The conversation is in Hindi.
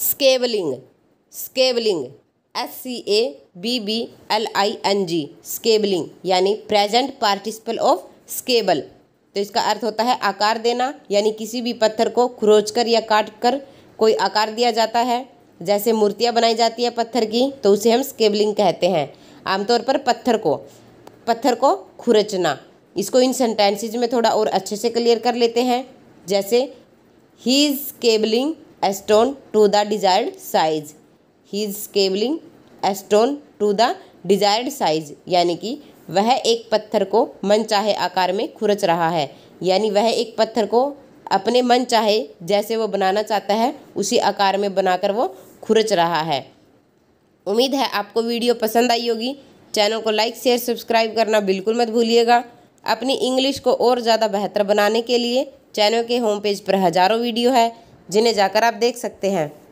स्केवलिंग scabbling S C A B B L I N G scabbling यानी प्रेजेंट पार्टिसिपल ऑफ स्केबल तो इसका अर्थ होता है आकार देना यानी किसी भी पत्थर को खुरोच कर या काट कर कोई आकार दिया जाता है जैसे मूर्तियाँ बनाई जाती है पत्थर की तो उसे हम स्केबलिंग कहते हैं आमतौर पर पत्थर को पत्थर को खुरचना इसको इन सेंटेंसेज में थोड़ा और अच्छे से क्लियर कर लेते हैं जैसे ही is scabbling a stone to the desired size he is a stone a stone to the desired size यानी कि वह एक पत्थर को मनचाहे आकार में खुरच रहा है यानी वह एक पत्थर को अपने मन चाहे जैसे वो बनाना चाहता है उसी आकार में बनाकर वो खुरच रहा है उम्मीद है आपको वीडियो पसंद आई होगी चैनल को लाइक शेयर सब्सक्राइब करना बिल्कुल मत भूलिएगा अपनी इंग्लिश को और ज़्यादा बेहतर बनाने के लिए चैनल के होम पेज पर हज़ारों वीडियो है जिन्हें जाकर आप देख सकते हैं